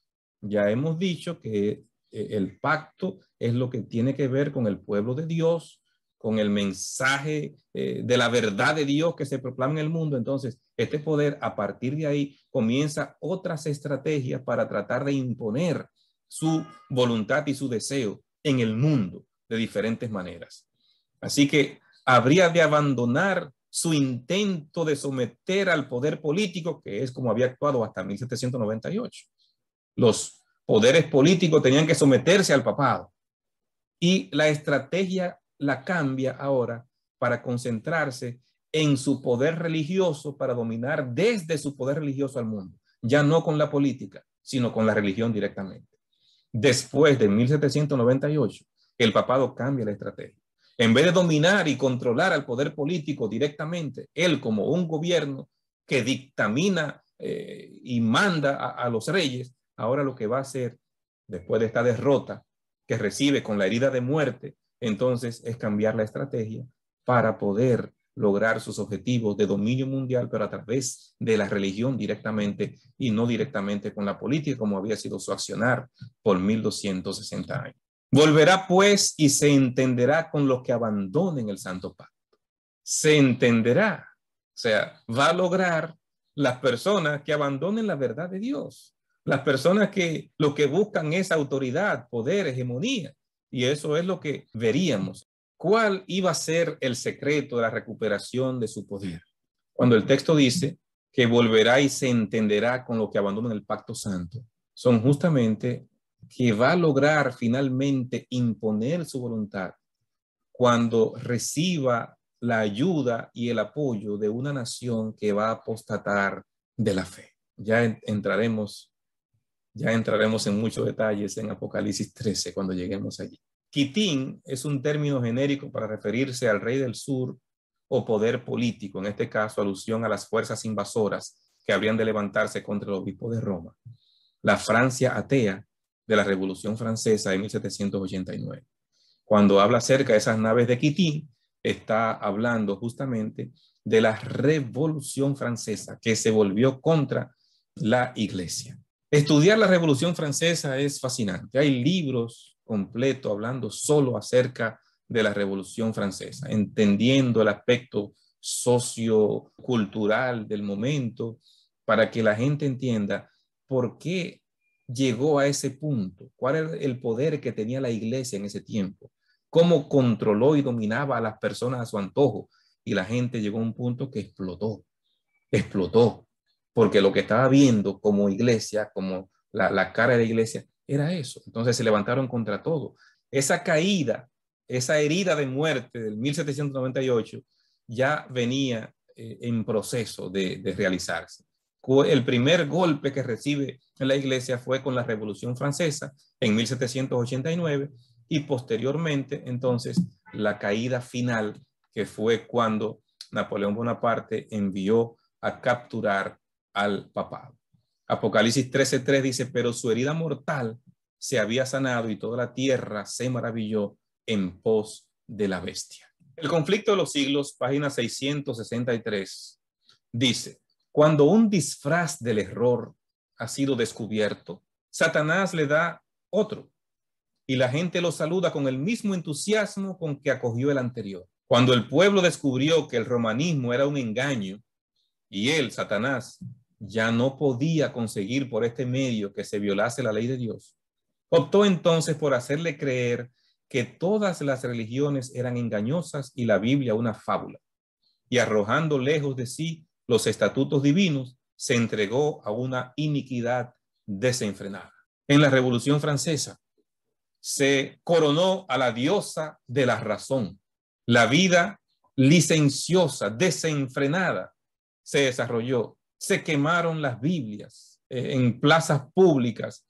Ya hemos dicho que eh, el pacto es lo que tiene que ver con el pueblo de Dios, con el mensaje eh, de la verdad de Dios que se proclama en el mundo. Entonces, este poder a partir de ahí comienza otras estrategias para tratar de imponer su voluntad y su deseo en el mundo de diferentes maneras. Así que habría de abandonar su intento de someter al poder político, que es como había actuado hasta 1798. Los poderes políticos tenían que someterse al papado. Y la estrategia la cambia ahora para concentrarse en su poder religioso, para dominar desde su poder religioso al mundo, ya no con la política, sino con la religión directamente. Después de 1798, el papado cambia la estrategia. En vez de dominar y controlar al poder político directamente, él como un gobierno que dictamina eh, y manda a los reyes, ahora lo que va a hacer después de esta derrota que recibe con la herida de muerte, entonces es cambiar la estrategia para poder lograr sus objetivos de dominio mundial, pero a través de la religión directamente y no directamente con la política, como había sido su accionar por 1260 años. Volverá pues y se entenderá con los que abandonen el santo pacto. Se entenderá, o sea, va a lograr las personas que abandonen la verdad de Dios, las personas que lo que buscan es autoridad, poder, hegemonía. Y eso es lo que veríamos. ¿Cuál iba a ser el secreto de la recuperación de su poder? Cuando el texto dice que volverá y se entenderá con los que abandonan el pacto santo, son justamente que va a lograr finalmente imponer su voluntad cuando reciba la ayuda y el apoyo de una nación que va a apostatar de la fe. Ya entraremos, ya entraremos en muchos detalles en Apocalipsis 13 cuando lleguemos allí. Quitín es un término genérico para referirse al rey del sur o poder político, en este caso alusión a las fuerzas invasoras que habrían de levantarse contra el obispo de Roma. La Francia atea de la Revolución Francesa de 1789. Cuando habla acerca de esas naves de Kitty, está hablando justamente de la Revolución Francesa que se volvió contra la Iglesia. Estudiar la Revolución Francesa es fascinante. Hay libros completos hablando solo acerca de la Revolución Francesa, entendiendo el aspecto sociocultural del momento para que la gente entienda por qué llegó a ese punto? ¿Cuál era el poder que tenía la iglesia en ese tiempo? ¿Cómo controló y dominaba a las personas a su antojo? Y la gente llegó a un punto que explotó, explotó, porque lo que estaba viendo como iglesia, como la, cara de la iglesia, era eso. Entonces se levantaron contra todo. Esa caída, esa herida de muerte del 1798 ya venía eh, en proceso de realizarse el primer golpe que recibe la iglesia fue con la Revolución Francesa en 1789 y posteriormente entonces la caída final que fue cuando Napoleón Bonaparte envió a capturar al papado. Apocalipsis 13:3 dice, pero su herida mortal se había sanado y toda la tierra se maravilló en pos de la bestia. El conflicto de los siglos, página 663, dice, cuando un disfraz del error ha sido descubierto, Satanás le da otro y la gente lo saluda con el mismo entusiasmo con que acogió el anterior. Cuando el pueblo descubrió que el romanismo era un engaño y él, Satanás, ya no podía conseguir por este medio que se violase la ley de Dios, optó entonces por hacerle creer que todas las religiones eran engañosas y la Biblia una fábula, y arrojando lejos de sí los estatutos divinos, se entregó a una iniquidad desenfrenada. En la Revolución Francesa se coronó a la diosa de la razón. La vida licenciosa, desenfrenada, se desarrolló. Se quemaron las Biblias eh, en plazas públicas.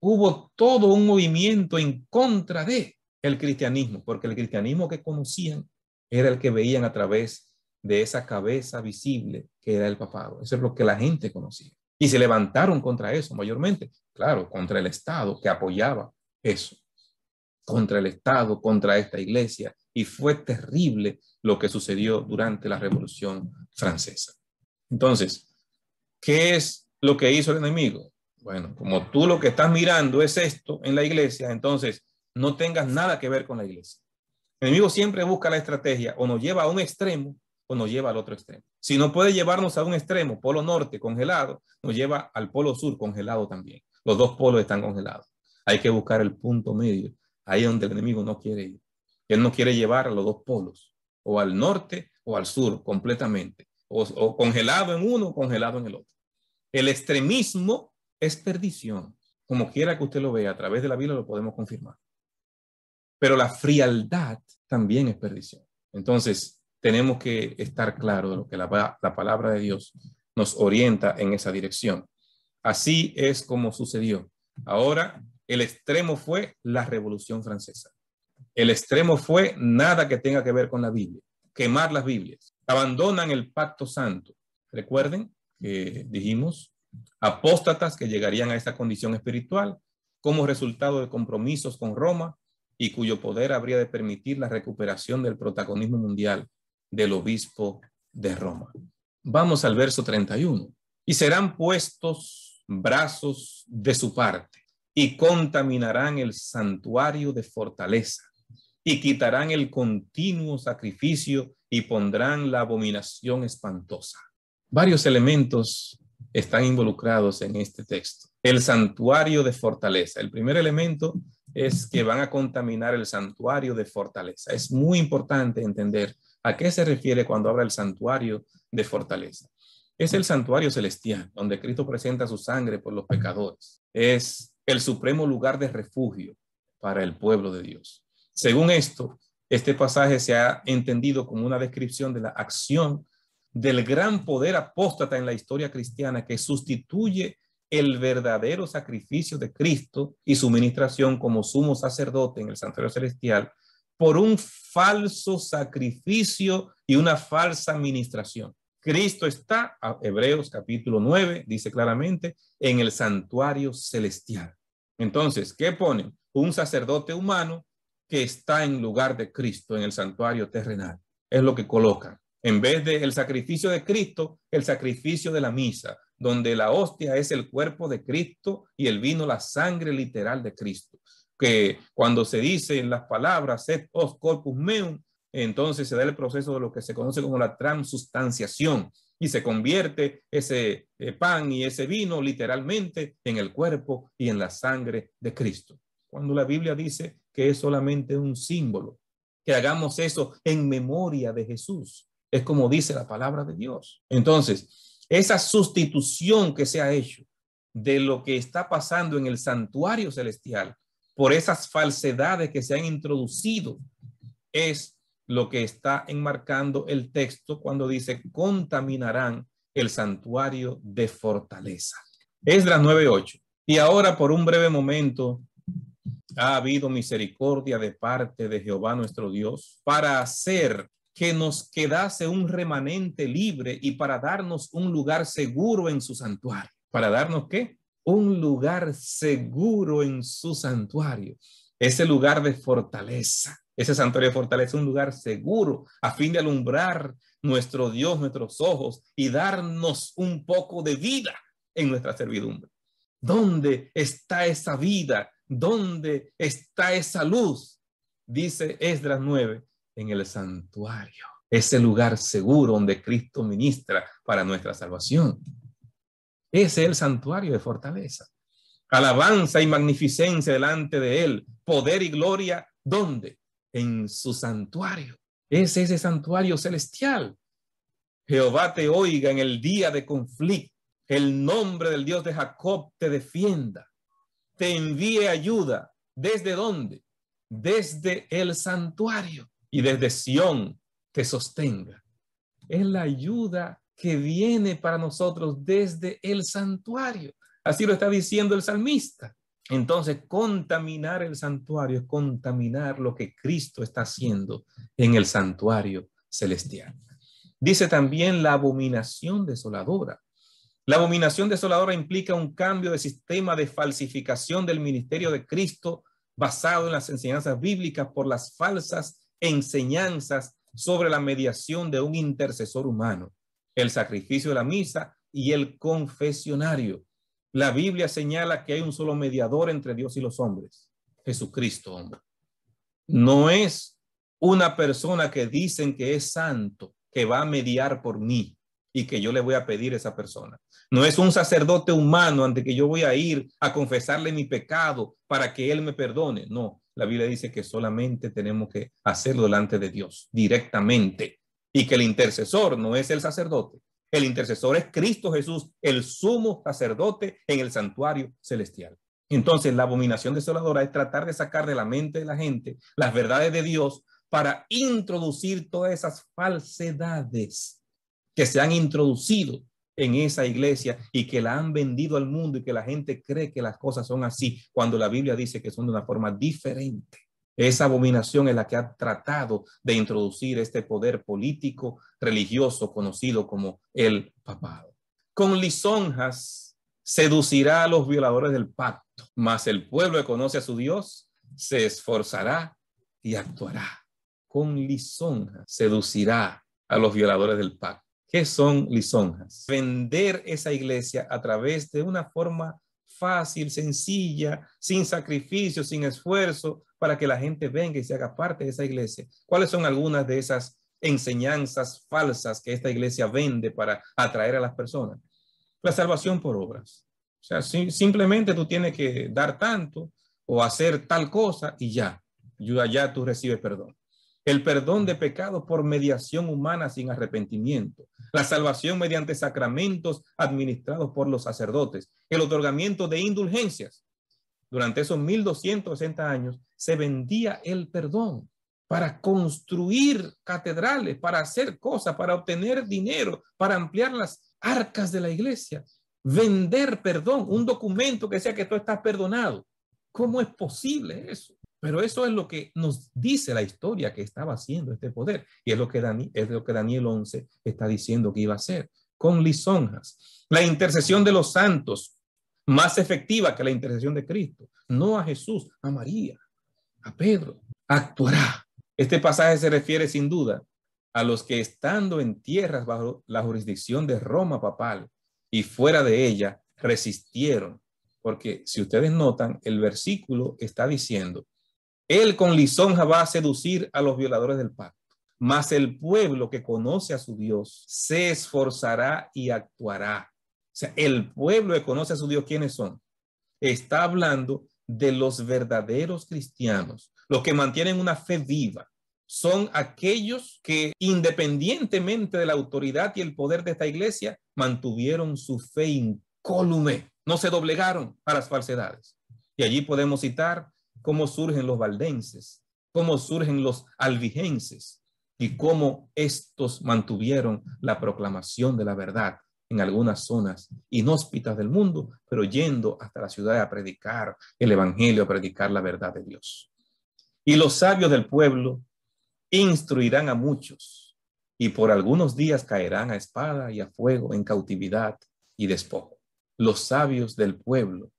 Hubo todo un movimiento en contra de el cristianismo, porque el cristianismo que conocían era el que veían a través de esa cabeza visible que era el papado. Eso es lo que la gente conocía. Y se levantaron contra eso mayormente, claro, contra el Estado que apoyaba eso, contra el Estado, contra esta iglesia. Y fue terrible lo que sucedió durante la Revolución Francesa. Entonces, ¿qué es lo que hizo el enemigo? Bueno, como tú lo que estás mirando es esto en la iglesia, entonces no tengas nada que ver con la iglesia. El enemigo siempre busca la estrategia o nos lleva a un extremo pues nos lleva al otro extremo. Si no puede llevarnos a un extremo, polo norte congelado, nos lleva al polo sur congelado también. Los dos polos están congelados. Hay que buscar el punto medio, ahí donde el enemigo no quiere ir. Él no quiere llevar a los dos polos, o al norte o al sur completamente, o, congelado en uno o congelado en el otro. El extremismo es perdición. Como quiera que usted lo vea, a través de la Biblia lo podemos confirmar. Pero la frialdad también es perdición. Entonces, tenemos que estar claros de lo que la, palabra de Dios nos orienta en esa dirección. Así es como sucedió. Ahora, el extremo fue la Revolución Francesa. El extremo fue nada que tenga que ver con la Biblia, quemar las Biblias. Abandonan el pacto santo. Recuerden que dijimos apóstatas que llegarían a esa condición espiritual como resultado de compromisos con Roma y cuyo poder habría de permitir la recuperación del protagonismo mundial del obispo de Roma. Vamos al verso 31. Y serán puestos brazos de su parte y contaminarán el santuario de fortaleza y quitarán el continuo sacrificio y pondrán la abominación espantosa. Varios elementos están involucrados en este texto. El santuario de fortaleza. El primer elemento es que van a contaminar el santuario de fortaleza. Es muy importante entender ¿A qué se refiere cuando habla el santuario de fortaleza? Es el santuario celestial, donde Cristo presenta su sangre por los pecadores. Es el supremo lugar de refugio para el pueblo de Dios. Según esto, este pasaje se ha entendido como una descripción de la acción del gran poder apóstata en la historia cristiana que sustituye el verdadero sacrificio de Cristo y su ministración como sumo sacerdote en el santuario celestial por un falso sacrificio y una falsa administración. Cristo está, Hebreos capítulo 9, dice claramente, en el santuario celestial. Entonces, ¿qué ponen? Un sacerdote humano que está en lugar de Cristo, en el santuario terrenal. Es lo que colocan. En vez del el sacrificio de Cristo, el sacrificio de la misa, donde la hostia es el cuerpo de Cristo y el vino la sangre literal de Cristo que cuando se dice en las palabras set os corpus meum, entonces se da el proceso de lo que se conoce como la transustanciación y se convierte ese eh, pan y ese vino literalmente en el cuerpo y en la sangre de Cristo. Cuando la Biblia dice que es solamente un símbolo, que hagamos eso en memoria de Jesús, es como dice la palabra de Dios. Entonces, esa sustitución que se ha hecho de lo que está pasando en el santuario celestial por esas falsedades que se han introducido, es lo que está enmarcando el texto cuando dice contaminarán el santuario de fortaleza. Es las 9.8. Y ahora por un breve momento ha habido misericordia de parte de Jehová nuestro Dios para hacer que nos quedase un remanente libre y para darnos un lugar seguro en su santuario. ¿Para darnos qué? un lugar seguro en su santuario, ese lugar de fortaleza, ese santuario de fortaleza, un lugar seguro a fin de alumbrar nuestro Dios, nuestros ojos y darnos un poco de vida en nuestra servidumbre. ¿Dónde está esa vida? ¿Dónde está esa luz? Dice Esdras 9, en el santuario, ese lugar seguro donde Cristo ministra para nuestra salvación. Ese es el santuario de fortaleza. Alabanza y magnificencia delante de Él. Poder y gloria, ¿dónde? En su santuario. Es ese santuario celestial. Jehová te oiga en el día de conflicto. El nombre del Dios de Jacob te defienda. Te envíe ayuda. ¿Desde dónde? Desde el santuario y desde Sión te sostenga. Es la ayuda que viene para nosotros desde el santuario. Así lo está diciendo el salmista. Entonces, contaminar el santuario es contaminar lo que Cristo está haciendo en el santuario celestial. Dice también la abominación desoladora. La abominación desoladora implica un cambio de sistema de falsificación del ministerio de Cristo basado en las enseñanzas bíblicas por las falsas enseñanzas sobre la mediación de un intercesor humano el sacrificio de la misa y el confesionario. La Biblia señala que hay un solo mediador entre Dios y los hombres, Jesucristo, No es una persona que dicen que es santo, que va a mediar por mí y que yo le voy a pedir a esa persona. No es un sacerdote humano ante que yo voy a ir a confesarle mi pecado para que él me perdone. No, la Biblia dice que solamente tenemos que hacerlo delante de Dios, directamente y que el intercesor no es el sacerdote. El intercesor es Cristo Jesús, el sumo sacerdote en el santuario celestial. Entonces, la abominación desoladora es tratar de sacar de la mente de la gente las verdades de Dios para introducir todas esas falsedades que se han introducido en esa iglesia y que la han vendido al mundo y que la gente cree que las cosas son así, cuando la Biblia dice que son de una forma diferente. Esa abominación es la que ha tratado de introducir este poder político religioso conocido como el papado. Con lisonjas seducirá a los violadores del pacto, mas el pueblo que conoce a su Dios se esforzará y actuará. Con lisonjas seducirá a los violadores del pacto. ¿Qué son lisonjas? Vender esa iglesia a través de una forma fácil, sencilla, sin sacrificio, sin esfuerzo, para que la gente venga y se haga parte de esa iglesia. ¿Cuáles son algunas de esas enseñanzas falsas que esta iglesia vende para atraer a las personas? La salvación por obras. simplemente tú tienes que dar tanto o hacer tal cosa y ya, y ya tú recibes perdón. El perdón de pecados por mediación humana sin arrepentimiento. La salvación mediante sacramentos administrados por los sacerdotes. El otorgamiento de indulgencias durante esos 1260 años, se vendía el perdón para construir catedrales, para hacer cosas, para obtener dinero, para ampliar las arcas de la iglesia. Vender perdón, un documento que sea que tú estás perdonado. ¿Cómo es posible eso? Pero eso es lo que nos dice la historia que estaba haciendo este poder. Y es lo que, es lo que Daniel 11 está diciendo que iba a hacer, con lisonjas. La intercesión de los santos más efectiva que la intercesión de Cristo. No a Jesús, a María, a Pedro. Actuará. Este pasaje se refiere sin duda a los que estando en tierras bajo la jurisdicción de Roma papal y fuera de ella, resistieron. Porque si ustedes notan, el versículo está diciendo, él con lisonja va a seducir a los violadores del pacto, mas el pueblo que conoce a su Dios se esforzará y actuará. O sea, el pueblo que conoce a su Dios, ¿quiénes son? Está hablando de los verdaderos cristianos, los que mantienen una fe viva. Son aquellos que, independientemente de la autoridad y el poder de esta iglesia, mantuvieron su fe incólume, no se doblegaron a las falsedades. Y allí podemos citar cómo surgen los valdenses, cómo surgen los albigenses y cómo estos mantuvieron la proclamación de la verdad en algunas zonas inhóspitas del mundo, pero yendo hasta la ciudad a predicar el Evangelio, a predicar la verdad de Dios. Y los sabios del pueblo instruirán a muchos, y por algunos días caerán a espada y a fuego en cautividad y despojo. Los sabios del pueblo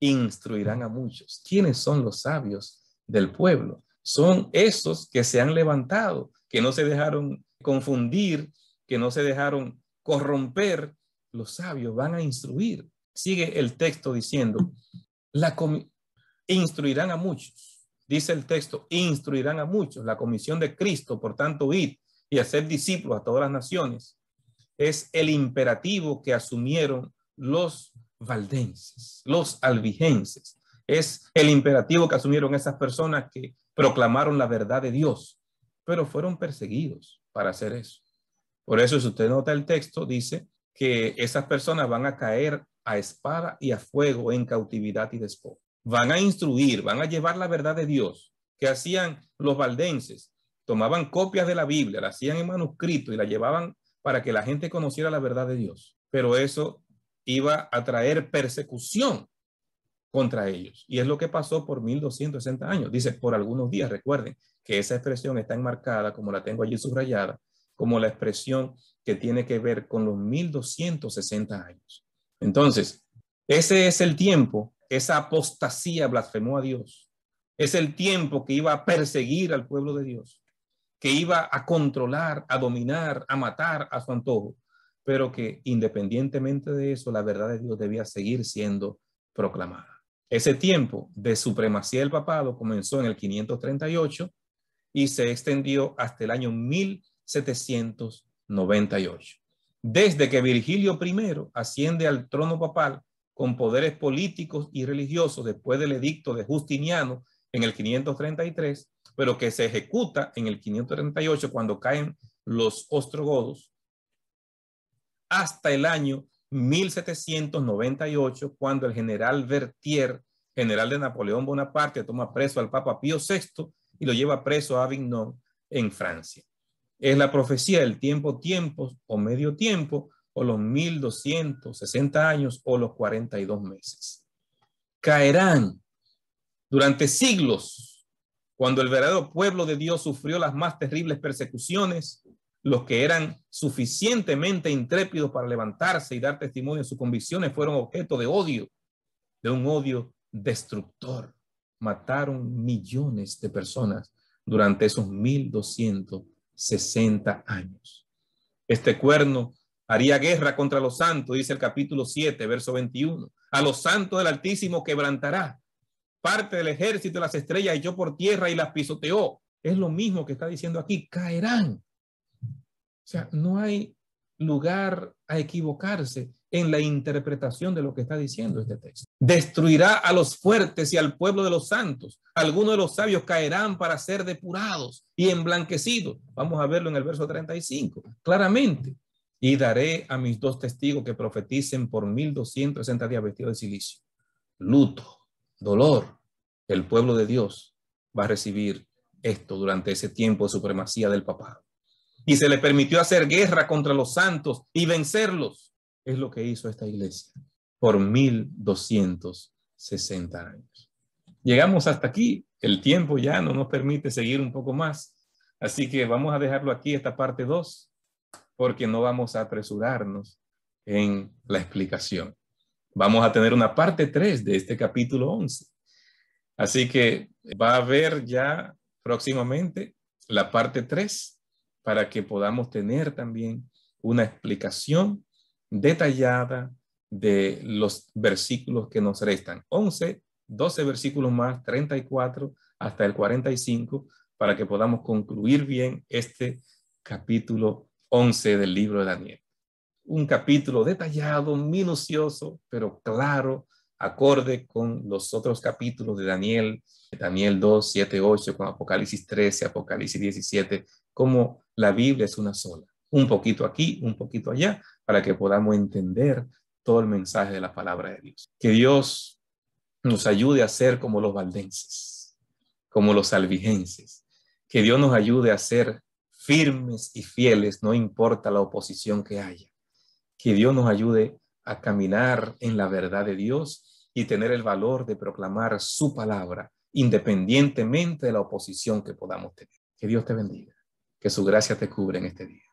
instruirán a muchos. ¿Quiénes son los sabios del pueblo? Son esos que se han levantado, que no se dejaron confundir, que no se dejaron corromper, los sabios van a instruir. Sigue el texto diciendo, la e instruirán a muchos. Dice el texto, e instruirán a muchos. La comisión de Cristo, por tanto, ir y hacer discípulos a todas las naciones, es el imperativo que asumieron los valdenses, los albigenses. Es el imperativo que asumieron esas personas que proclamaron la verdad de Dios, pero fueron perseguidos para hacer eso. Por eso, si usted nota el texto, dice que esas personas van a caer a espada y a fuego en cautividad y despojo. Van a instruir, van a llevar la verdad de Dios, que hacían los valdenses. Tomaban copias de la Biblia, la hacían en manuscrito y la llevaban para que la gente conociera la verdad de Dios. Pero eso iba a traer persecución contra ellos. Y es lo que pasó por 1260 años. Dice, por algunos días, recuerden que esa expresión está enmarcada, como la tengo allí subrayada, como la expresión que tiene que ver con los 1260 años. Entonces, ese es el tiempo, esa apostasía blasfemó a Dios. Es el tiempo que iba a perseguir al pueblo de Dios, que iba a controlar, a dominar, a matar a su antojo, pero que independientemente de eso, la verdad de Dios debía seguir siendo proclamada. Ese tiempo de supremacía del papado comenzó en el 538 y se extendió hasta el año 1000. 798. Desde que Virgilio I asciende al trono papal con poderes políticos y religiosos después del edicto de Justiniano en el 533, pero que se ejecuta en el 538 cuando caen los ostrogodos, hasta el año 1798, cuando el general Vertier, general de Napoleón Bonaparte, toma preso al Papa Pío VI y lo lleva preso a Avignon en Francia es la profecía del tiempo, tiempos o medio tiempo, o los 1260 años o los 42 meses. Caerán durante siglos, cuando el verdadero pueblo de Dios sufrió las más terribles persecuciones, los que eran suficientemente intrépidos para levantarse y dar testimonio de sus convicciones fueron objeto de odio, de un odio destructor. Mataron millones de personas durante esos 1200 60 años. Este cuerno haría guerra contra los santos, dice el capítulo 7, verso 21. A los santos del Altísimo quebrantará. Parte del ejército de las estrellas y yo por tierra y las pisoteó. Es lo mismo que está diciendo aquí, caerán. O sea, no hay lugar a equivocarse en la interpretación de lo que está diciendo este texto. Destruirá a los fuertes y al pueblo de los santos. Algunos de los sabios caerán para ser depurados y emblanquecidos. Vamos a verlo en el verso 35, claramente. Y daré a mis dos testigos que profeticen por 1260 días vestidos de silicio. Luto, dolor. El pueblo de Dios va a recibir esto durante ese tiempo de supremacía del papado. Y se le permitió hacer guerra contra los santos y vencerlos es lo que hizo esta iglesia por 1260 años. Llegamos hasta aquí, el tiempo ya no nos permite seguir un poco más, así que vamos a dejarlo aquí, esta parte 2, porque no vamos a apresurarnos en la explicación. Vamos a tener una parte 3 de este capítulo 11. Así que va a haber ya próximamente la parte 3 para que podamos tener también una explicación detallada de los versículos que nos restan. 11, 12 versículos más, 34 hasta el 45, para que podamos concluir bien este capítulo 11 del libro de Daniel. Un capítulo detallado, minucioso, pero claro, acorde con los otros capítulos de Daniel, Daniel 2, 7, 8, con Apocalipsis 13, Apocalipsis 17, como la Biblia es una sola. Un poquito aquí, un poquito allá, para que podamos entender todo el mensaje de la palabra de Dios. Que Dios nos ayude a ser como los valdenses, como los salvigenses. Que Dios nos ayude a ser firmes y fieles, no importa la oposición que haya. Que Dios nos ayude a caminar en la verdad de Dios y tener el valor de proclamar su palabra, independientemente de la oposición que podamos tener. Que Dios te bendiga, que su gracia te cubra en este día.